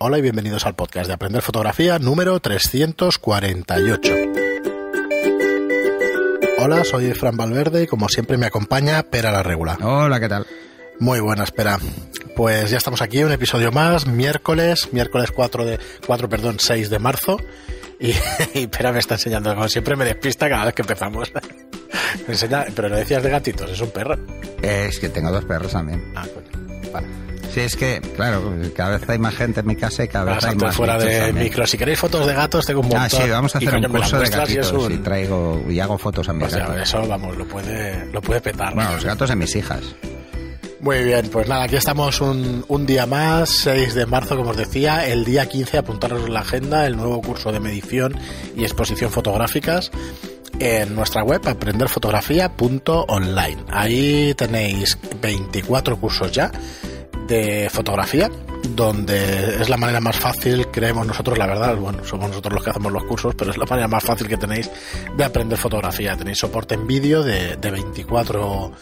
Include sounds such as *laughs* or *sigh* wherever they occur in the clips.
Hola y bienvenidos al podcast de Aprender Fotografía número 348. Hola, soy Fran Valverde y como siempre me acompaña Pera la Regula. Hola, ¿qué tal? Muy buena, Pera. Pues ya estamos aquí, un episodio más, miércoles, miércoles 4 de 4, perdón, 6 de marzo. *laughs* Y, Pera me está enseñando, como siempre me despista cada vez que empezamos. *laughs* pero lo decías de gatitos, es un perro. Es que tengo dos perros también. Ah, coño si es que, claro, cada vez hay más gente en mi casa y cada vez hay más. fuera de micro. Si queréis fotos de gatos, tengo un ah, montón. Ah, sí, vamos a hacer un curso de gatitos y, hago fotos a mis pues eso, vamos, lo puede, lo puede petar. Bueno, los gatos de mis hijas. Muy bien, pues nada, aquí estamos un, un, día más, 6 de marzo, como os decía, el día 15 apuntaros en la agenda el nuevo curso de medición y exposición fotográficas en nuestra web aprenderfotografía.online. Ahí tenéis 24 cursos ya de fotografía, donde es la manera más fácil, creemos nosotros, la verdad, bueno, somos nosotros los que hacemos los cursos, pero es la manera más fácil que tenéis de aprender fotografía. Tenéis soporte en vídeo de, 24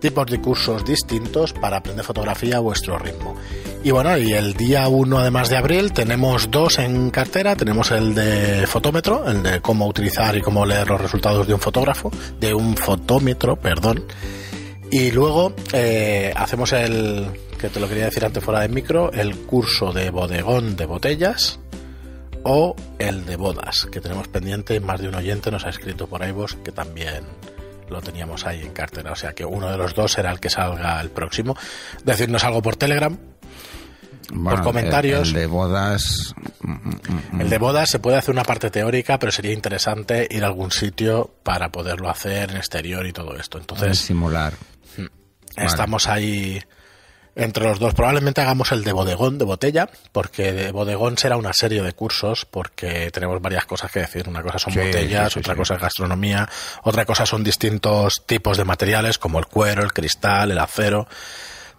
tipos de cursos distintos para aprender fotografía a vuestro ritmo. Y bueno, y el día 1 además de abril tenemos dos en cartera, tenemos el de fotómetro, el de cómo utilizar y cómo leer los resultados de un fotógrafo, de un fotómetro, perdón. Y luego eh, hacemos el, que te lo quería decir antes fuera del micro, el curso de bodegón de botellas o el de bodas, que tenemos pendiente más de un oyente nos ha escrito por ahí que también lo teníamos ahí en cartera. O sea que uno de los dos será el que salga el próximo. Decirnos algo por Telegram. por comentarios. El, de bodas. Mm, mm, mm. El de bodas se puede hacer una parte teórica, pero sería interesante ir a algún sitio para poderlo hacer en exterior y todo esto. Entonces. Simular. Hmm, estamos ahí entre los dos. Probablemente hagamos el de bodegón de botella, porque de bodegón será una serie de cursos, porque tenemos varias cosas que decir. Una cosa son botellas, otra cosa es gastronomía, otra cosa son distintos tipos de materiales como el cuero, el cristal, el acero.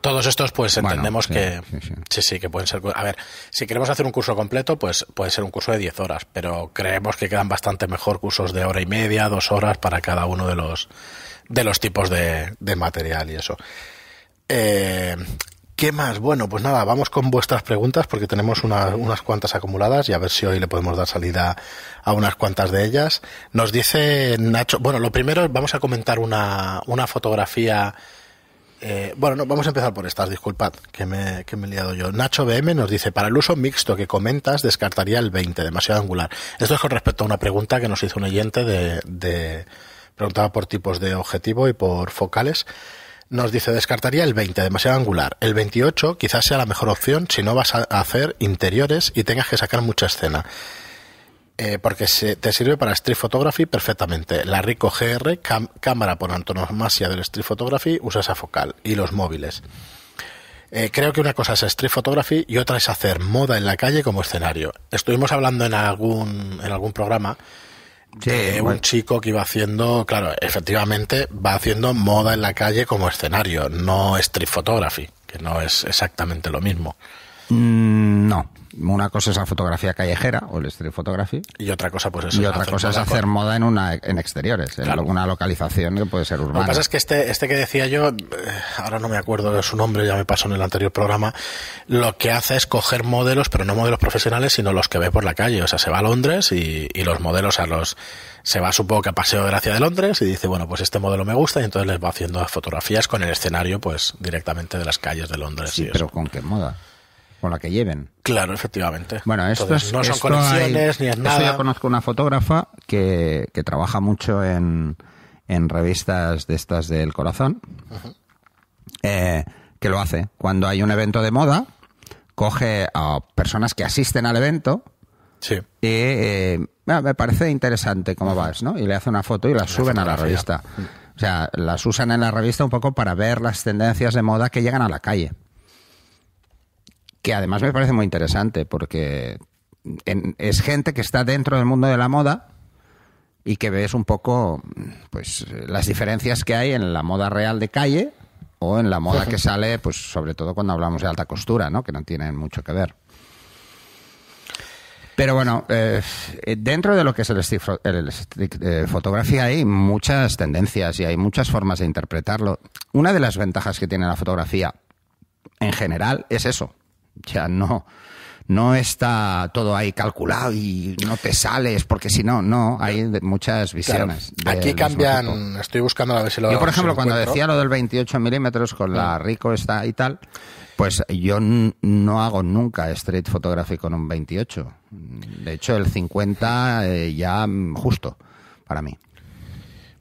Todos estos, pues entendemos que sí sí. que pueden ser. A ver, si queremos hacer un curso completo, pues puede ser un curso de 10 horas, pero creemos que quedan bastante mejor cursos de hora y media, dos horas para cada uno de los de los tipos de, de material y eso. Eh, ¿Qué más? Bueno, pues nada, vamos con vuestras preguntas porque tenemos una, unas cuantas acumuladas y a ver si hoy le podemos dar salida a unas cuantas de ellas. Nos dice Nacho, bueno, lo primero vamos a comentar una, fotografía. Eh, bueno, no, vamos a empezar por estas, disculpad, que me, que me he liado yo. Nacho BM nos dice, para el uso mixto que comentas, descartaría el 20, demasiado angular. Esto es con respecto a una pregunta que nos hizo un oyente de, de preguntaba por tipos de objetivo y por focales. Nos dice, descartaría el 20, demasiado angular. El 28 quizás sea la mejor opción si no vas a hacer interiores y tengas que sacar mucha escena. Eh, porque se, te sirve para Street Photography perfectamente. La Rico GR, cámara por antonomasia del Street Photography, usa esa focal y los móviles. Eh, creo que una cosa es street photography y otra es hacer moda en la calle como escenario. Estuvimos hablando en algún, en algún programa Sí, un chico que iba haciendo, claro, efectivamente va haciendo moda en la calle como escenario, no street photography, que no es exactamente lo mismo. Mm, no. Una cosa es la fotografía callejera o el street photography. Y otra cosa, pues eso. Y otra cosa es hacer moda en, una, en exteriores, en alguna localización que puede ser urbana. Lo que pasa es que este, este que decía yo, eh, ahora no me acuerdo de su nombre, ya me pasó en el anterior programa, lo que hace es coger modelos, pero no modelos profesionales, sino los que ve por la calle. O sea, se va a Londres y, los modelos a los. Se va, supongo que a Paseo de Gracia de Londres y dice, bueno, pues este modelo me gusta y entonces les va haciendo fotografías con el escenario, pues directamente de las calles de Londres. Sí, pero ¿con qué moda? con la que lleven. Claro, efectivamente. Bueno, esto es, no son colecciones ni es nada. yo conozco una fotógrafa que, que trabaja mucho en, en, revistas de estas del corazón, eh, que lo hace. Cuando hay un evento de moda, coge a personas que asisten al evento. Sí. Y eh, ah, me parece interesante cómo vas, ¿no? Y le hace una foto y la, suben a la revista. O sea, las usan en la revista un poco para ver las tendencias de moda que llegan a la calle que además me parece muy interesante porque es gente que está dentro del mundo de la moda y que ves un poco pues las diferencias que hay en la moda real de calle o en la moda que *laughs* sale pues sobre todo cuando hablamos de alta costura no que no tienen mucho que ver pero bueno, eh, dentro de lo que es el eh, fotografía hay muchas tendencias y hay muchas formas de interpretarlo. Una de las ventajas que tiene la fotografía en general es eso, ya no, está todo ahí calculado y no te sales, porque si no, no, hay muchas visiones. aquí cambian, estoy buscando a ver si lo Yo, por ejemplo, cuando decía lo del 28 milímetros con la mm. Rico está y tal, pues yo no hago nunca street photography con un 28. De hecho, el 50 eh, ya mm, justo para mí.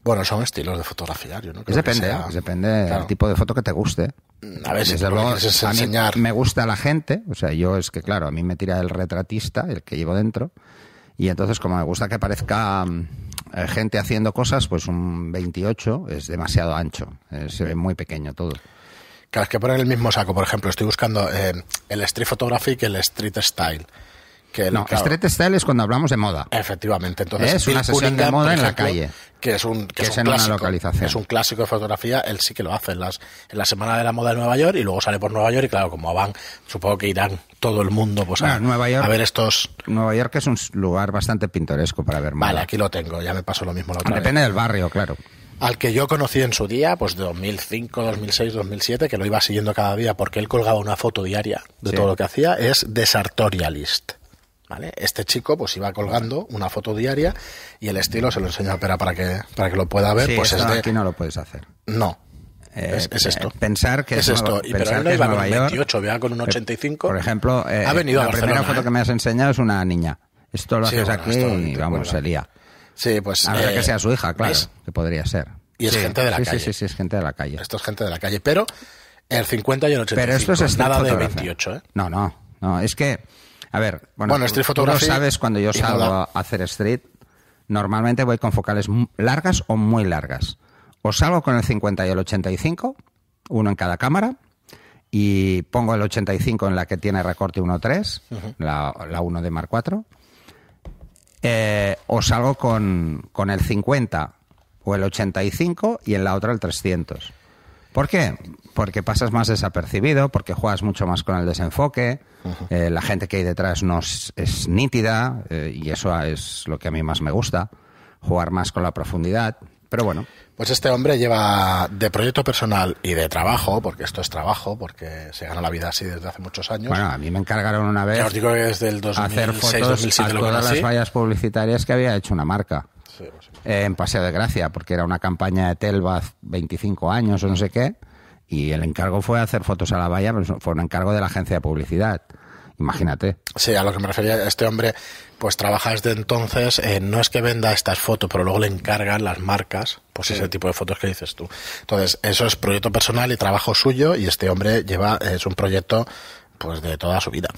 Bueno, son estilos de fotografiar, yo no creo depende, depende del tipo de foto que te guste. A ver, a me gusta la gente, o sea, yo es que, claro, a mí me tira el retratista, el que llevo dentro, y entonces como me gusta que parezca mm, eh, gente haciendo cosas, pues un 28 es demasiado ancho, se eh, ve muy pequeño todo. Claro, es que poner el mismo saco, por ejemplo, estoy buscando eh, el street photography el street style no, style es cuando hablamos de moda. Efectivamente, entonces es una sesión de moda en la calle. Que es un, que es en clásico, una localización. Es un clásico de fotografía, él sí que lo hace en, las, en la Semana de la Moda de Nueva York y luego sale por Nueva York y claro, como van, supongo que irán todo el mundo pues, a, Nueva York, a, ver estos... Nueva York es un lugar bastante pintoresco para ver moda. Vale, aquí lo tengo, ya me pasó lo mismo la Depende del barrio, claro al que yo conocí en su día, pues de 2005, 2006, 2007, que lo iba siguiendo cada día porque él colgaba una foto diaria de todo lo que hacía, es Desartorialist. Este chico pues iba colgando una foto diaria y el estilo se lo enseña a Pera para que, para que lo pueda ver. pues es de... aquí no lo puedes hacer. No. Eh, es, eh, esto. Pensar que es, esto. pero no iba con un 28, vea con un 85. Por ejemplo, eh, ha venido la primera foto que me has enseñado es una niña. Esto lo haces aquí y vamos, sería. Sí, pues. que sea su hija, claro. Que podría ser. Y es gente de la calle. Sí, sí, sí, es gente de la calle. Esto es gente de la calle, pero el 50 y el 85. Pero esto es nada de 28, No, no, no. Es que a ver, bueno, bueno tú, lo sabes cuando yo salgo a hacer street, normalmente voy con focales largas o muy largas. O salgo con el 50 y el 85, uno en cada cámara, y pongo el 85 en la que tiene recorte 1.3, la, 1 de Mark 4, eh, o salgo con, con el 50 o el 85 y en la otra el 300. ¿Por qué? Porque pasas más desapercibido, porque juegas mucho más con el desenfoque, eh, la gente que hay detrás no es, nítida eh, y eso es lo que a mí más me gusta, jugar más con la profundidad. Pero bueno. Pues este hombre lleva de proyecto personal y de trabajo, porque esto es trabajo, porque se gana la vida así desde hace muchos años. Bueno, a mí me encargaron una vez. hacer fotos a todas las vallas publicitarias que había hecho una marca. Eh, en Paseo de Gracia, porque era una campaña de Telva, 25 años o no sé qué, y el encargo fue hacer fotos a la valla, pero pues, fue un encargo de la agencia de publicidad. Imagínate. Sí, a lo que me refería, este hombre pues trabaja desde entonces, eh, no es que venda estas fotos, pero luego le encargan las marcas, pues ese tipo de fotos que dices tú. Entonces, eso es proyecto personal y trabajo suyo y este hombre lleva, es un proyecto pues de toda su vida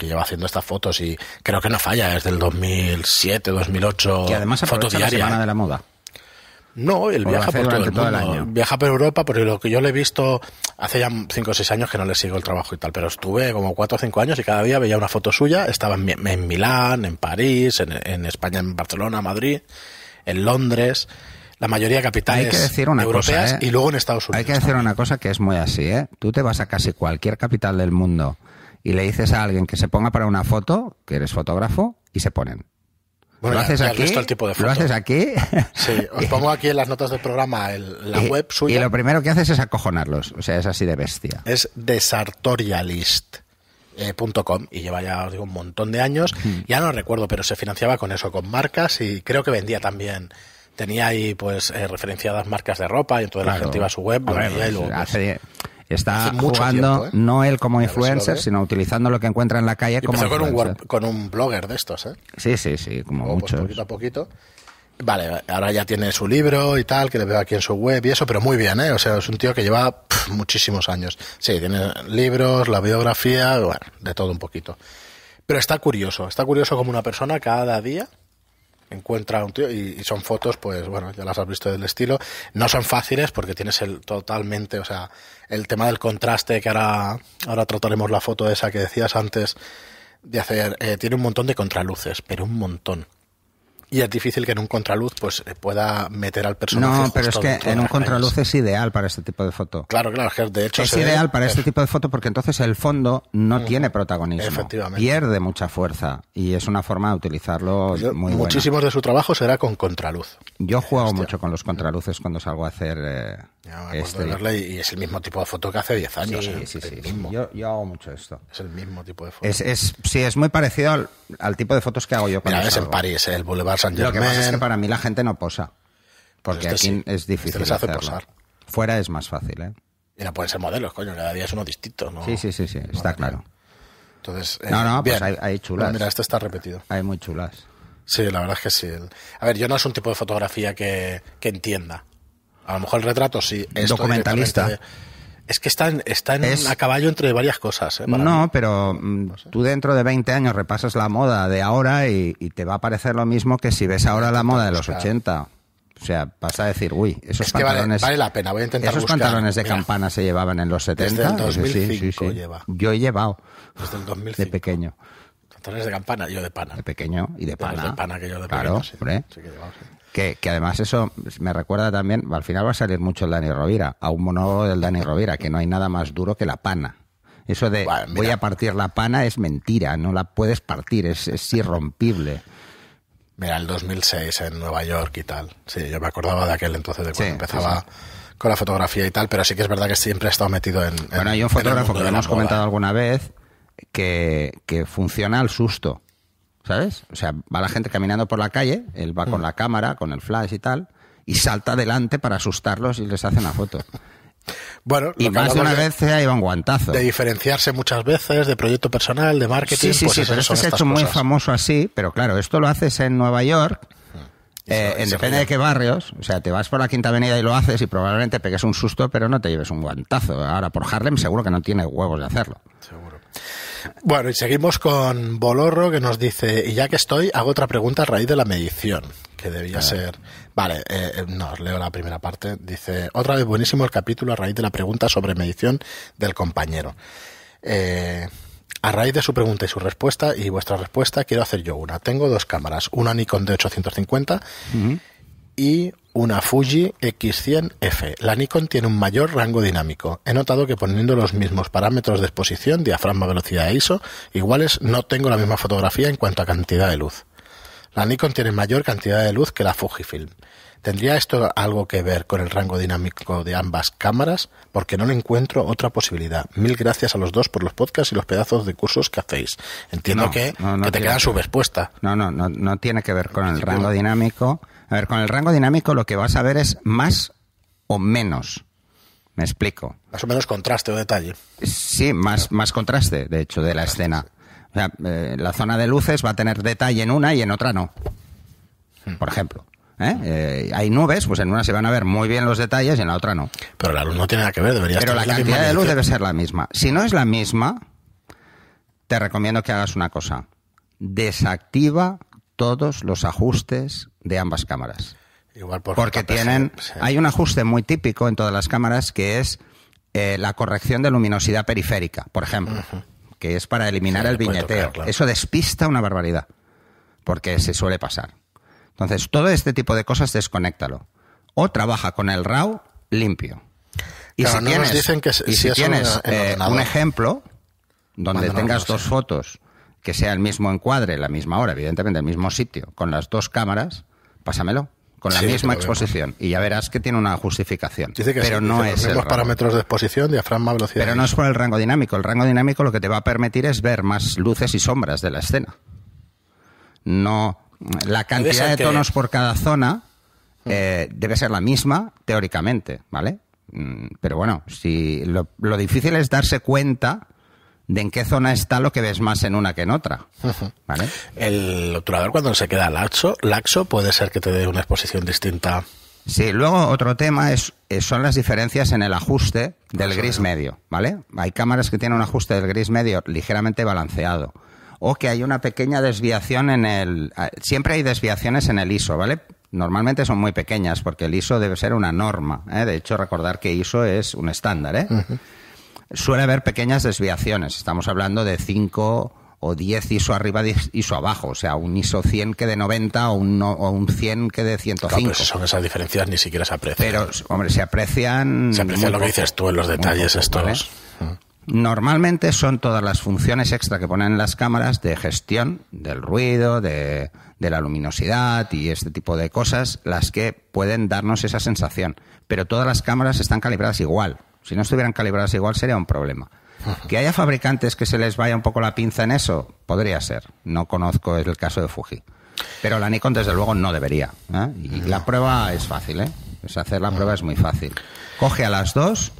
que lleva haciendo estas fotos y creo que no falla, es del 2007, 2008. Y además foto diaria. la semana ¿eh? de la moda. No, él viaja por todo el mundo. Viaja por Europa, porque lo que yo le he visto hace ya 5 o 6 años que no le sigo el trabajo y tal, pero estuve como 4 o 5 años y cada día veía una foto suya. Estaba en, Milán, en París, en, España, en Barcelona, Madrid, en Londres. La mayoría de capitales europeas ¿eh? y luego en Estados Unidos. Hay que decir una cosa que es muy así, ¿eh? Tú te vas a casi cualquier capital del mundo y le dices a alguien que se ponga para una foto, que eres fotógrafo, y se ponen. lo, haces aquí, el lo haces aquí. Sí, *laughs* os pongo aquí en las notas del programa la web suya. Y lo primero que haces es acojonarlos. O sea, es así de bestia. Es desartorialist.com eh, y lleva ya, digo, un montón de años. Hmm. Ya no recuerdo, pero se financiaba con eso, con marcas y creo que vendía también tenía ahí pues eh, referenciadas marcas de ropa y entonces la gente iba a su web está jugando, ¿eh? no él como influencer, sino utilizando lo que encuentra en la calle como con un, con un blogger de estos, ¿eh? Sí, sí, sí, como pues, poquito a poquito. Vale, ahora ya tiene su libro y tal, que le veo aquí en su web y eso, pero muy bien, ¿eh? O sea, es un tío que lleva muchísimos años. Sí, tiene libros, la biografía, bueno, de todo un poquito. Pero está curioso, está curioso como una persona cada día encuentra un tío y, son fotos, pues bueno, ya las has visto del estilo. No son fáciles porque tienes el totalmente, o sea, el tema del contraste que ahora, ahora trataremos la foto esa que decías antes de hacer, eh, tiene un montón de contraluces, pero un montón. Y es difícil que en un contraluz pues eh, pueda meter al personaje. No, pero es que en un contraluz es ideal para este tipo de foto. Claro, claro, de hecho es ideal para este tipo de foto porque entonces el fondo no tiene protagonismo, pierde mucha fuerza y es una forma de utilizarlo pues muy muy Muchísimos de su trabajo será con contraluz. Yo juego mucho con los contraluces cuando salgo a hacer eh, este. y es el mismo tipo de foto que hace 10 años. Sí, eh, sí, sí, Yo, hago mucho esto. Es el mismo tipo de foto. Es, es sí, es muy parecido al, tipo de fotos que hago yo. en París, el Boulevard lo que pasa es que para mí la gente no posa. Porque este aquí es este difícil. Fuera es más fácil, ¿eh? no pueden ser modelos, coño, cada día es uno distinto, ¿no? Sí, sí, sí, está claro. Entonces, no, eh, no, pues hay, chulas. mira, este está repetido. Hay muy chulas. Sí, la verdad es que sí. A ver, yo no es un tipo de fotografía que, que entienda. A lo mejor el retrato sí. Es Documentalista. Es que están a caballo entre varias cosas. ¿eh? no, pero mm, tú dentro de 20 años repasas la moda de ahora y, te va a parecer lo mismo que si ves ahora la moda de los 80. O sea, vas a decir, uy, esos es que pantalones. Vale, la pena, voy a intentar Esos pantalones de campana se llevaban en los 70. Desde el 2005 sí, sí, sí. Lleva. Yo he llevado. Desde el 2005. De pequeño. Pantalones de campana, yo de pana. De pequeño y de pana. de pana que yo de claro, pequeño, hombre. Que llevaba, que, además eso me recuerda también, al final va a salir mucho el Dani Rovira, a un monólogo del Dani Rovira, que no hay nada más duro que la pana. Eso de voy a partir la pana es mentira, no la puedes partir, es, irrompible. Mira, el 2006 en Nueva York y tal. Sí, yo me acordaba de aquel entonces, de cuando empezaba con la fotografía y tal, pero sí que es verdad que siempre he estado metido en. bueno, hay un fotógrafo que hemos comentado alguna vez que, que funciona al susto. ¿sabes? O sea, va la gente caminando por la calle, él va con mm. la cámara, con el flash y tal, y salta adelante para asustarlos y les hace una foto. *laughs* Bueno, y más de una vez se ha ido un guantazo. De diferenciarse muchas veces, de proyecto personal, de marketing. Sí, sí, pues sí, pero este se ha hecho muy famoso así, pero claro, esto lo haces en Nueva York, mm. eh, en depende de qué barrios. O sea, te vas por la Quinta Avenida y lo haces y probablemente pegues un susto, pero no te lleves un guantazo. Ahora, por Harlem seguro que no tiene huevos de hacerlo. Seguro. Bueno, y seguimos con Bolorro que nos dice, y ya que estoy, hago otra pregunta a raíz de la medición, que debía ah. ser... Vale, eh, eh, no, leo la primera parte. Dice, otra vez buenísimo el capítulo a raíz de la pregunta sobre medición del compañero. Eh, a raíz de su pregunta y su respuesta y vuestra respuesta, quiero hacer yo una. Tengo dos cámaras, una Nikon D850 y una Fuji X100F. La Nikon tiene un mayor rango dinámico. He notado que poniendo los mismos parámetros de exposición, diafragma, velocidad e ISO, iguales no tengo la misma fotografía en cuanto a cantidad de luz. La Nikon tiene mayor cantidad de luz que la Fujifilm. ¿Tendría esto algo que ver con el rango dinámico de ambas cámaras? Porque no le encuentro otra posibilidad. Mil gracias a los dos por los podcasts y los pedazos de cursos que hacéis. Entiendo que, te queda su respuesta. No, no, no, no tiene que ver con el rango dinámico a ver, con el rango dinámico lo que vas a ver es más o menos. Me explico. Más o menos contraste o detalle. Sí, más, más contraste, de hecho, de la escena. O sea, eh, la zona de luces va a tener detalle en una y en otra no. Por ejemplo. ¿eh? Eh, hay nubes, pues en una se van a ver muy bien los detalles y en la otra no. Pero la luz no tiene nada que ver, debería Pero la, cantidad de luz debe ser la misma. Si no es la misma, te recomiendo que hagas una cosa. Desactiva todos los ajustes de ambas cámaras. Igual por Porque tienen, hay un ajuste muy típico en todas las cámaras que es eh, la corrección de luminosidad periférica, por ejemplo, que es para eliminar el viñeteo. Eso despista una barbaridad, porque se suele pasar. Entonces, todo este tipo de cosas desconéctalo. O trabaja con el RAW limpio. Y si tienes, si, un eh, ejemplo donde tengas dos fotos que sea el mismo encuadre, la misma hora, evidentemente, el mismo sitio, con las dos cámaras, pásamelo con la misma exposición y ya verás que tiene una justificación. Dice que pero no es los parámetros de exposición, diafragma, velocidad. Pero no es por el rango dinámico. El rango dinámico lo que te va a permitir es ver más luces y sombras de la escena. No la cantidad de tonos por cada zona eh, debe ser la misma teóricamente, ¿vale? Mm, pero bueno, si lo, lo difícil es darse cuenta de en qué zona está lo que ves más en una que en otra. ¿vale? El obturador cuando se queda laxo, laxo puede ser que te dé una exposición distinta. Sí, luego otro tema es, eh, son las diferencias en el ajuste del gris medio, ¿vale? Hay cámaras que tienen un ajuste del gris medio ligeramente balanceado o que hay una pequeña desviación en el... Ah, siempre hay desviaciones en el ISO, ¿vale? Normalmente son muy pequeñas porque el ISO debe ser una norma. ¿eh? De hecho, recordar que ISO es un estándar, ¿eh? suele haber pequeñas desviaciones. Estamos hablando de 5 o 10 ISO arriba, y ISO abajo. O sea, un ISO 100 que de 90 o un, 100 que de 105. Claro, son esas diferencias ni siquiera se aprecian. Pero, hombre, se aprecian. Se aprecia lo que dices tú en los detalles estos. Mm. Normalmente son todas las funciones extra que ponen las cámaras de gestión del ruido, de, de la luminosidad y este tipo de cosas las que pueden darnos esa sensación. Pero todas las cámaras están calibradas igual. Si no estuvieran calibradas igual sería un problema. *laughs* Que haya fabricantes que se les vaya un poco la pinza en eso, podría ser. No conozco el caso de Fuji. Pero la Nikon, desde luego, no debería. ¿eh? Y la prueba es fácil, ¿eh? hacer la prueba es muy fácil. Coge a las dos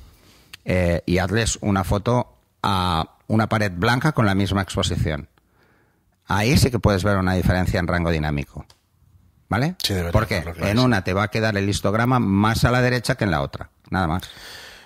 eh, y hazles una foto a una pared blanca con la misma exposición. Ahí sí que puedes ver una diferencia en rango dinámico. ¿Vale? Porque en una te va a quedar el histograma más a la derecha que en la otra. Nada más.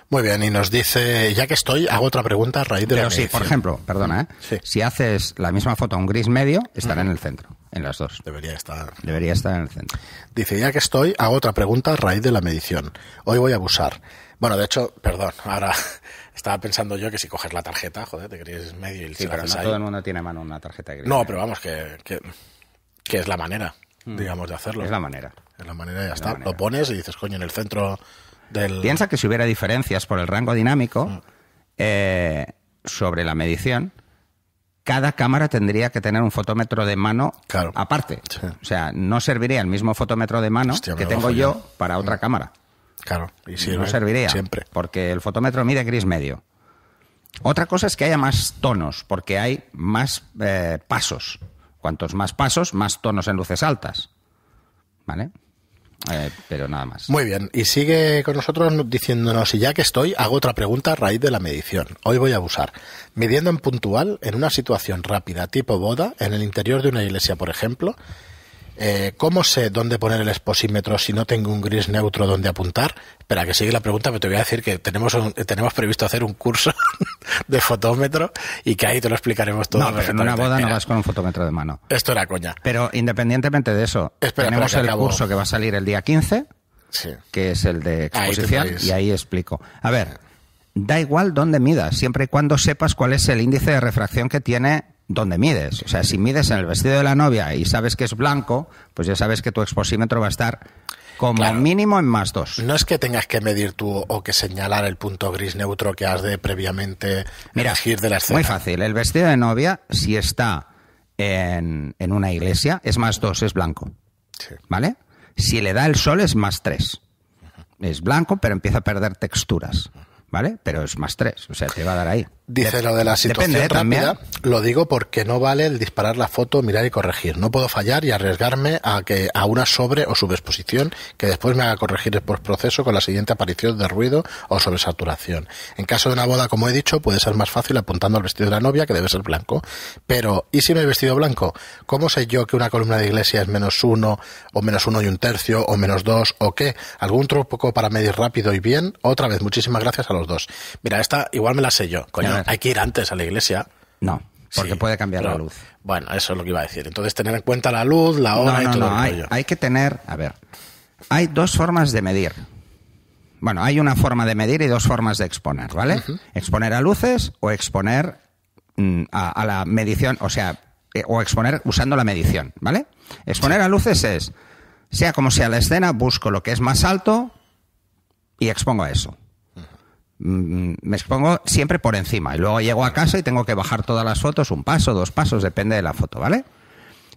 Muy bien, y nos dice, ya que estoy, hago otra pregunta a raíz de la por ejemplo, perdona, ¿eh? si haces la misma foto a un gris medio, estará en el centro, en las dos. Debería estar. Debería estar en el centro. Dice, ya que estoy, hago otra pregunta a raíz de la medición. Hoy voy a abusar. Bueno, de hecho, perdón, ahora *laughs* estaba pensando yo que si coges la tarjeta, joder, te gris medio y sí, pero no todo el mundo tiene mano una tarjeta gris. No, pero vamos, que, que, es la manera, mm. digamos, de hacerlo. Es la manera. Es la manera y ya está. Lo pones y dices, coño, en el centro Piensa que si hubiera diferencias por el rango dinámico eh, sobre la medición, cada cámara tendría que tener un fotómetro de mano aparte. O sea, no serviría el mismo fotómetro de mano que tengo yo para otra mm. cámara. Claro, y si no, serviría. Siempre. Porque el fotómetro mide gris medio. Otra cosa es que haya más tonos, porque hay más eh, pasos. Cuantos más pasos, más tonos en luces altas. ¿Vale? Eh, pero nada más. Muy bien, y sigue con nosotros diciéndonos, y ya que estoy, hago otra pregunta a raíz de la medición. Hoy voy a abusar. Midiendo en puntual, en una situación rápida, tipo boda, en el interior de una iglesia, por ejemplo, eh, ¿cómo sé dónde poner el exposímetro si no tengo un gris neutro donde apuntar? Espera, que sigue la pregunta, me te voy a decir que tenemos, tenemos previsto hacer un curso *laughs* de fotómetro y que ahí te lo explicaremos todo. en una boda no vas con un fotómetro de mano. Esto era coña. Pero independientemente de eso, tenemos el curso que va a salir el día 15, que es el de exposición, y ahí explico. A ver, da igual dónde midas, siempre y cuando sepas cuál es el índice de refracción que tiene donde mides. O sea, si mides en el vestido de la novia y sabes que es blanco, pues ya sabes que tu exposímetro va a estar como mínimo en más dos. No es que tengas que medir tú o que señalar el punto gris neutro que has de previamente Mira, elegir de la escena. Muy fácil. El vestido de novia, si está en, una iglesia, es más dos, es blanco. ¿Vale? Si le da el sol, es más tres. Es blanco, pero empieza a perder texturas. ¿Vale? Pero es más tres, o sea, te va a dar ahí. Dice lo de la ¿eh? situación rápida. También. ¿eh? Lo digo porque no vale el disparar la foto, mirar y corregir. No puedo fallar y arriesgarme a que a una sobre o subexposición que después me haga corregir el proceso con la siguiente aparición de ruido o sobresaturación. En caso de una boda, como he dicho, puede ser más fácil apuntando al vestido de la novia que debe ser blanco. Pero, ¿y si me he vestido blanco? ¿Cómo sé yo que una columna de iglesia es menos uno o menos uno y un tercio o menos dos o qué? ¿Algún truco para medir rápido y bien? Otra vez, muchísimas gracias a los dos. Mira, esta igual me la sé yo. Coño hay que ir antes a la iglesia. No. Porque puede cambiar la luz. Bueno, eso es lo que iba a decir. Entonces, tener en cuenta la luz, la hora y todo no, hay, que tener. A ver. Hay dos formas de medir. Bueno, hay una forma de medir y dos formas de exponer, ¿vale? Exponer a luces o exponer mm, a, la medición, o sea, eh, o exponer usando la medición, ¿vale? Exponer a luces es, sea como sea la escena, busco lo que es más alto y expongo eso. Mm, me expongo siempre por encima y luego llego a casa y tengo que bajar todas las fotos, un paso, dos pasos, depende de la foto, ¿vale?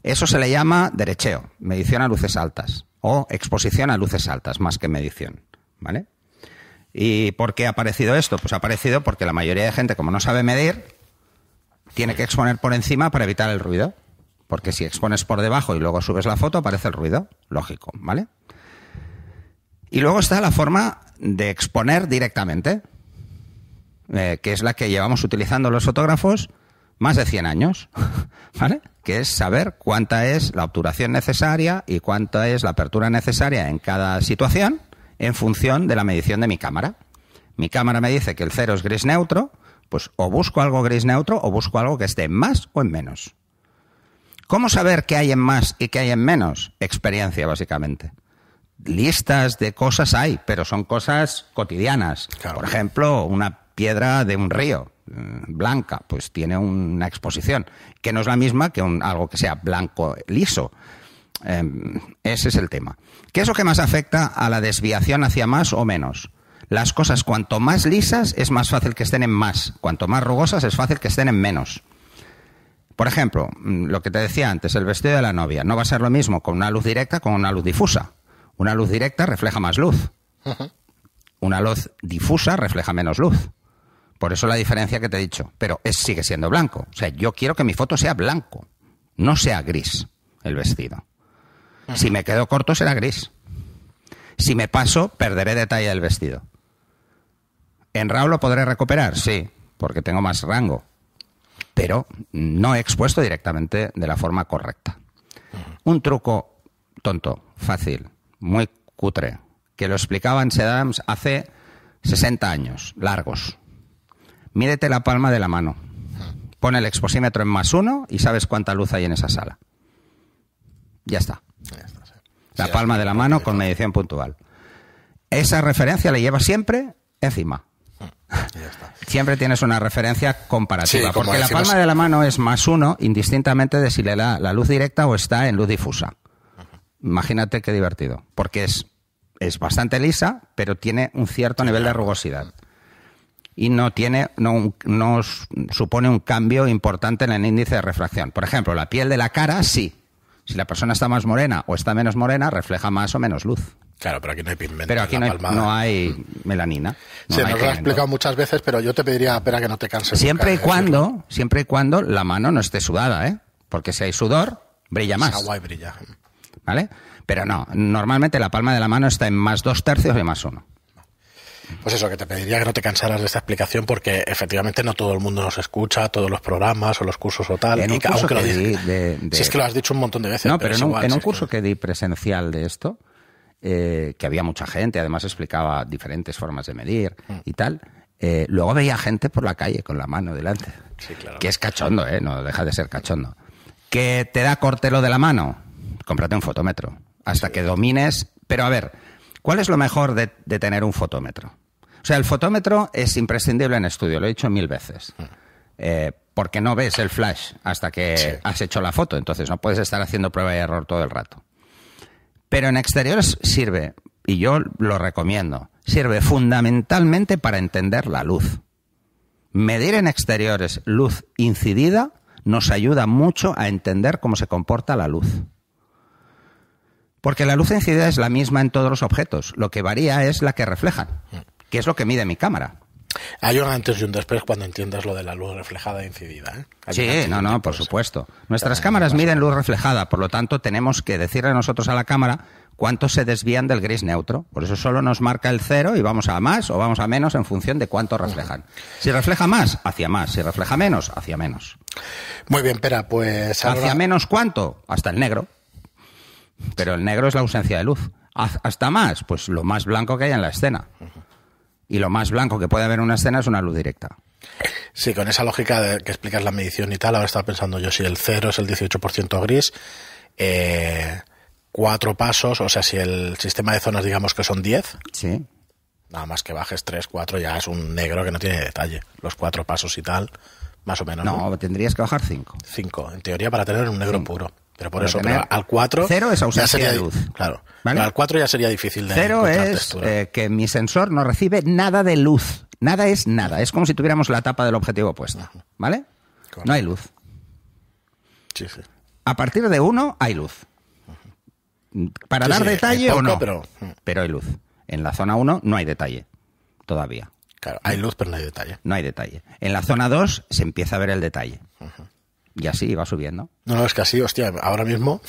Eso se le llama derecheo, medición a luces altas o exposición a luces altas más que medición, ¿vale? ¿Y por qué ha aparecido esto? Pues ha aparecido porque la mayoría de gente, como no sabe medir, tiene que exponer por encima para evitar el ruido. Porque si expones por debajo y luego subes la foto, aparece el ruido, lógico, ¿vale? Y luego está la forma de exponer directamente, eh, que es la que llevamos utilizando los fotógrafos más de 100 años, *laughs* ¿vale? Que es saber cuánta es la obturación necesaria y cuánta es la apertura necesaria en cada situación en función de la medición de mi cámara. Mi cámara me dice que el cero es gris neutro, pues o busco algo gris neutro o busco algo que esté en más o en menos. ¿Cómo saber qué hay en más y qué hay en menos? Experiencia, básicamente listas de cosas hay, pero son cosas cotidianas. Por ejemplo, una piedra de un río mm, blanca, pues tiene una exposición, que no es la misma que algo que sea blanco liso. Em, ese es el tema. ¿Qué es lo que más afecta a la desviación hacia más o menos? Las cosas cuanto más lisas es más fácil que estén en más, cuanto más rugosas es fácil que estén en menos. Por ejemplo, mm, lo que te decía antes, el vestido de la novia, no va a ser lo mismo con una luz directa con una luz difusa. Una luz directa refleja más luz. Una luz difusa refleja menos luz. Por eso la diferencia que te he dicho. Pero es, sigue siendo blanco. O sea, yo quiero que mi foto sea blanco, no sea gris el vestido. Si me quedo corto, será gris. Si me paso, perderé detalle del vestido. ¿En RAW lo podré recuperar? Sí, porque tengo más rango. Pero no he expuesto directamente de la forma correcta. Un truco tonto, fácil, muy cutre, que lo explicaban en hace 60 años, largos. Mídete la palma de la mano. pone el exposímetro en más uno y sabes cuánta luz hay en esa sala. Ya está. La palma de la mano con medición puntual. Esa referencia la lleva siempre encima. *laughs* Siempre tienes una referencia comparativa. porque la palma de la mano es más uno, indistintamente de si le da la luz directa o está en luz difusa. Imagínate qué divertido, porque es, es bastante lisa, pero tiene un cierto nivel de rugosidad. Y no, tiene, no, no supone un cambio importante en el índice de refracción. Por ejemplo, la piel de la cara sí. Si la persona está más morena o está menos morena, refleja más o menos luz. Claro, pero aquí no hay pigmento. Pero aquí no hay, melanina. Se nos lo ha explicado muchas veces, pero yo te pediría, espera que no te canses. Siempre y cuando, siempre y cuando la mano no esté sudada, ¿eh? Porque si hay sudor, brilla más. Agua y brilla. Pero no, normalmente la palma de la mano está en más dos tercios y más uno. Pues eso, que te pediría que no te cansaras de esta explicación porque efectivamente no todo el mundo nos escucha, todos los programas o los cursos o tal. aunque lo Si es que lo has dicho un montón de veces. No, pero, en, un, curso que di presencial de esto, eh, que había mucha gente, además explicaba diferentes formas de medir mm. y tal, eh, luego veía gente por la calle con la mano delante. Sí, claro. Que es cachondo, ¿eh? No deja de ser cachondo. Que te da cortelo de la mano cómprate un fotómetro. Hasta que domines. Pero a ver, ¿cuál es lo mejor de, tener un fotómetro? O sea, el fotómetro es imprescindible en estudio, lo he dicho mil veces. Mm. Eh, porque no ves el flash hasta que has hecho la foto, entonces no puedes estar haciendo prueba y error todo el rato. Pero en exteriores sirve, y yo lo recomiendo, sirve fundamentalmente para entender la luz. Medir en exteriores luz incidida nos ayuda mucho a entender cómo se comporta la luz. Porque la luz incidida es la misma en todos los objetos. Lo que varía es la que reflejan, que es lo que mide mi cámara. Ah, Hay un antes y un después cuando entiendas lo de la luz reflejada e incidida. ¿eh? Sí, no, no, por supuesto. Nuestras ah, cámaras miden luz reflejada, por lo tanto tenemos que decirle a nosotros a la cámara cuánto se desvían del gris neutro. Por eso solo nos marca el cero y vamos a más o vamos a menos en función de cuánto reflejan. Si refleja más, hacia más. Si refleja menos, hacia menos. Muy bien, Pera, pues... ¿Hacia menos cuánto? Hasta el negro. Pero el negro es la ausencia de luz. Hasta más, pues lo más blanco que hay en la escena. Y lo más blanco que puede haber en una escena es una luz directa. Sí, con esa lógica que explicas la medición y tal, ahora estaba pensando yo si el cero es el 18% gris, eh, cuatro pasos, o sea, si el sistema de zonas digamos que son 10, nada más que bajes 3, 4, ya es un negro que no tiene detalle. Los cuatro pasos y tal, más o menos. No, tendrías que bajar 5. 5, en teoría, para tener un negro puro. Pero por eso, al 4. Cero es ausencia de luz. Claro. al 4 ya sería difícil de Cero es eh, que mi sensor no recibe nada de luz. Nada es nada. Es como si tuviéramos la tapa del objetivo puesta. ¿Vale? No hay luz. A partir de 1 hay luz. Para dar detalle o no. Pero... pero hay luz. En la zona 1 no hay detalle. Todavía. Claro, hay luz, pero no hay detalle. No hay detalle. En la zona 2 se empieza a ver el detalle y así va subiendo. No, no, es que así, hostia, ahora mismo.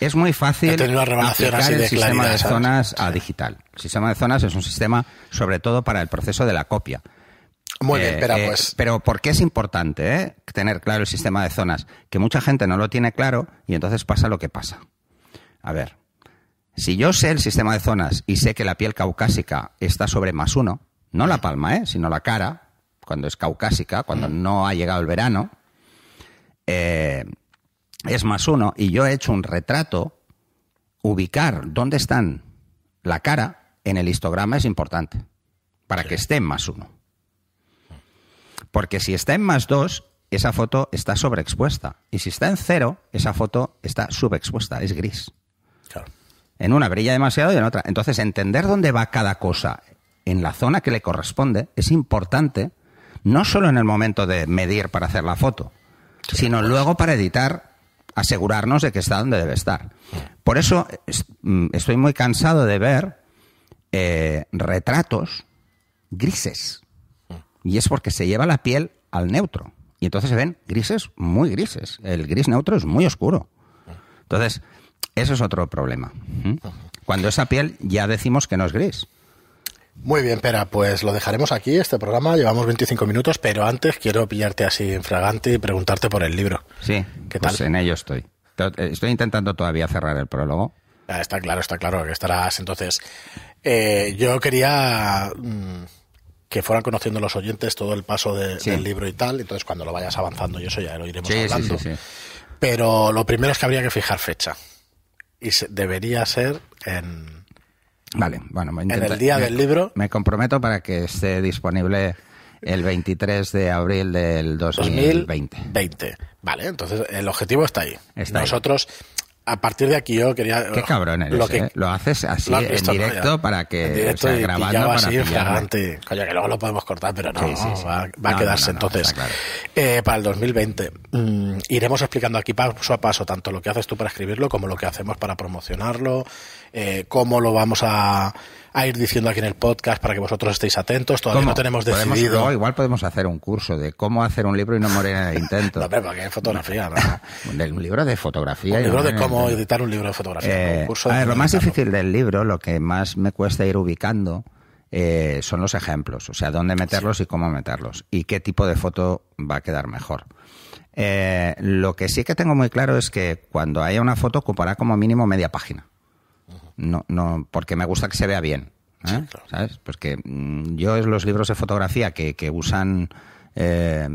Es muy fácil una aplicar de el sistema de zonas a digital. El sistema de zonas es un sistema, sobre todo, para el proceso de la copia. Muy bien, eh, espera, eh, pues. Pero ¿por qué es importante eh, tener claro el sistema de zonas? Que mucha gente no lo tiene claro y entonces pasa lo que pasa. A ver, si yo sé el sistema de zonas y sé que la piel caucásica está sobre más uno, no la palma, sino la cara, cuando es caucásica, cuando no ha llegado el verano, eh, es más uno, y yo he hecho un retrato, ubicar dónde están la cara en el histograma es importante, para que esté en más uno. Porque si está en más dos, esa foto está sobreexpuesta. Y si está en cero, esa foto está subexpuesta, es gris. En una brilla demasiado y en otra. Entonces, entender dónde va cada cosa en la zona que le corresponde es importante, no solo en el momento de medir para hacer la foto, sino pues. luego para editar asegurarnos de que está donde debe estar. Mm. Por eso mm, estoy muy cansado de ver eh, retratos grises. Mm. Y es porque se lleva la piel al neutro. Y entonces se ven grises muy grises. El gris neutro es muy oscuro. Entonces, eso es otro problema. Cuando esa piel ya decimos que no es gris. Muy bien, Pera, pues lo dejaremos aquí, este programa. Llevamos 25 minutos, pero antes quiero pillarte así en fragante y preguntarte por el libro. Sí, ¿qué pues tal? en ello estoy. Eh, estoy intentando todavía cerrar el prólogo. Ah, está claro, está claro que estarás. Entonces, eh, yo quería mm, que fueran conociendo los oyentes todo el paso del libro y tal. Entonces, cuando lo vayas avanzando, y eso ya lo iremos sí, hablando. pero lo primero es que habría que fijar fecha. Y debería ser en Vale, bueno, en el día del libro. Me comprometo para que esté disponible el 23 de abril del 2020. 2020. Vale, entonces el objetivo está ahí. Nosotros. A partir de aquí yo quería... Qué cabrón lo, que, ¿eh? lo haces así en directo para que... directo o sea, y Coño, que luego lo podemos cortar, pero no, Va, a quedarse entonces. Eh, para el 2020 mm, iremos explicando aquí paso a paso tanto lo que haces tú para escribirlo como lo que hacemos para promocionarlo, eh, cómo lo vamos a, ir diciendo aquí en el podcast para que vosotros estéis atentos. Todavía no tenemos decidido. igual podemos hacer un curso de cómo hacer un libro y no morir en el intento. *laughs* no, pero es fotografía. *laughs* un libro de fotografía. Un libro de cómo editar un libro de fotografía. Eh, a lo más difícil del libro, lo que más me cuesta ir ubicando. Eh, son los ejemplos, o sea, dónde meterlos y cómo meterlos, y qué tipo de foto va a quedar mejor. lo que sí que tengo muy claro es que cuando haya una foto ocupará como mínimo media página no, no, porque me gusta que se vea bien. ¿eh? ¿Sabes? Pues que mm, yo es los libros de fotografía que, usan, eh,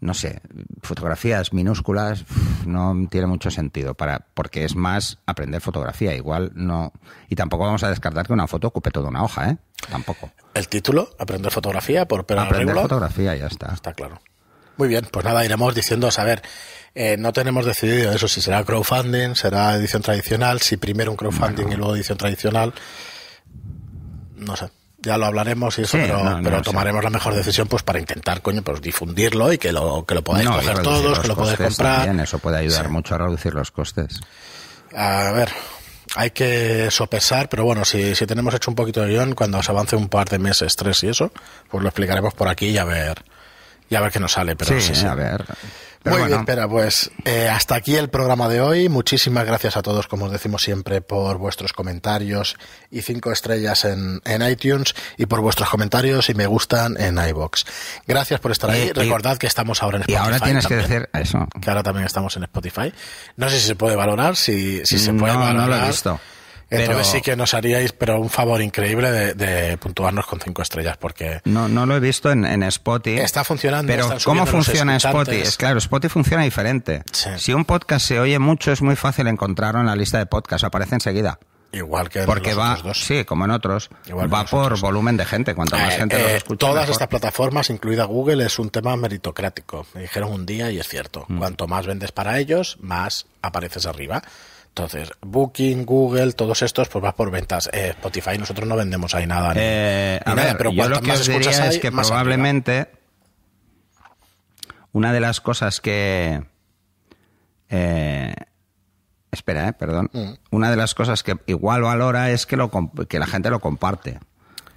no sé, fotografías minúsculas, no tiene mucho sentido, para, porque es más aprender fotografía. Igual no. Y tampoco vamos a descartar que una foto ocupe toda una hoja, ¿eh? Tampoco. ¿El título? Aprender fotografía por pero Aprender fotografía, ya está. Está claro. Muy bien, pues nada, iremos diciendo, a ver, eh, no tenemos decidido eso, si será crowdfunding, será edición tradicional, si primero un crowdfunding y luego edición tradicional, no sé. Ya lo hablaremos y eso, pero, tomaremos la mejor decisión pues para intentar, coño, pues difundirlo y que lo, que lo podáis coger todos, que lo podáis comprar. eso puede ayudar mucho a reducir los costes. A ver, hay que sopesar, pero bueno, si, si tenemos hecho un poquito de guión, cuando se avance un par de meses, tres y eso, pues lo explicaremos por aquí y a ver, y a ver qué nos sale, pero sí, sí, a ver. Muy bien, espera, pues eh, hasta aquí el programa de hoy. Muchísimas gracias a todos, como os decimos siempre, por vuestros comentarios y cinco estrellas en, iTunes y por vuestros comentarios y me gustan en iBox. Gracias por estar eh, ahí. Recordad que estamos ahora en Spotify. Y ahora tienes que decir eso. Que ahora también estamos en Spotify. No sé si se puede valorar, si, si se puede no, valorar. No lo he visto. Entonces sí que nos haríais, pero un favor increíble de, puntuarnos con cinco estrellas, porque... No, no lo he visto en, en Spotify. Está funcionando. Pero ¿cómo funciona Spotify? Claro, Spotify funciona diferente. Si un podcast se oye mucho, es muy fácil encontrarlo en la lista de podcasts, aparece enseguida. Igual que en va, otros dos. Sí, como en otros. va por volumen de gente. Cuanto eh, más gente lo eh, Todas estas plataformas, incluida Google, es un tema meritocrático. Me dijeron un día y es cierto. Mm. Cuanto más vendes para ellos, más apareces arriba. Entonces, Booking, Google, todos estos, pues vas por ventas. Eh, Spotify, nosotros no vendemos ahí nada. Eh, pero yo lo que os es que probablemente una de las cosas que... Eh, espera, perdón. Mm. Una de las cosas que igual valora es que, la gente lo comparte.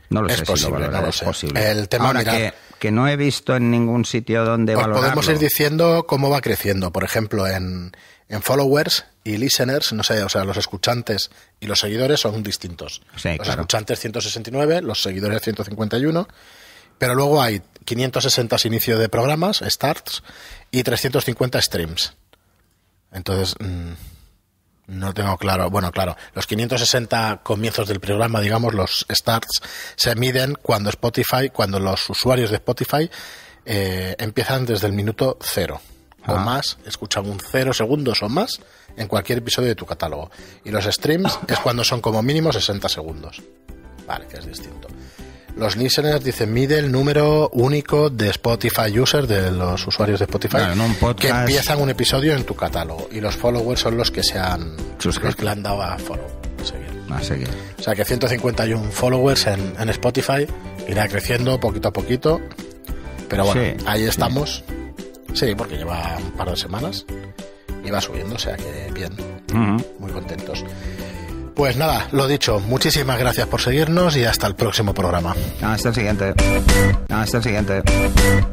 No lo sé si lo valora, es posible. El tema, Ahora, que, que, no he visto en ningún sitio donde pues valorarlo. Podemos ir diciendo cómo va creciendo. Por ejemplo, en, en followers y listeners, no sé, o sea, los escuchantes y los seguidores son distintos. los escuchantes 169, los seguidores 151, pero luego hay 560 inicios de programas, starts, y 350 streams. Entonces, mm, no tengo claro. Bueno, claro, los 560 comienzos del programa, digamos, los starts, se miden cuando Spotify, cuando los usuarios de Spotify eh, empiezan desde el minuto cero o ah. más, escuchan un 0 segundos o más en cualquier episodio de tu catálogo. Y los streams es cuando son como mínimo 60 segundos. Vale, que es distinto. Los listeners dicen mide el número único de Spotify users, de los usuarios de Spotify que empiezan un episodio en tu catálogo. Y los followers son los que se han, le han dado a follow. seguir. O sea que 151 followers en, Spotify irá creciendo poquito a poquito. Pero bueno, ahí estamos. Sí, porque lleva un par de semanas y va subiendo, o sea que bien, muy contentos. Pues nada, lo dicho, muchísimas gracias por seguirnos y hasta el próximo programa. Hasta el siguiente. Hasta el siguiente.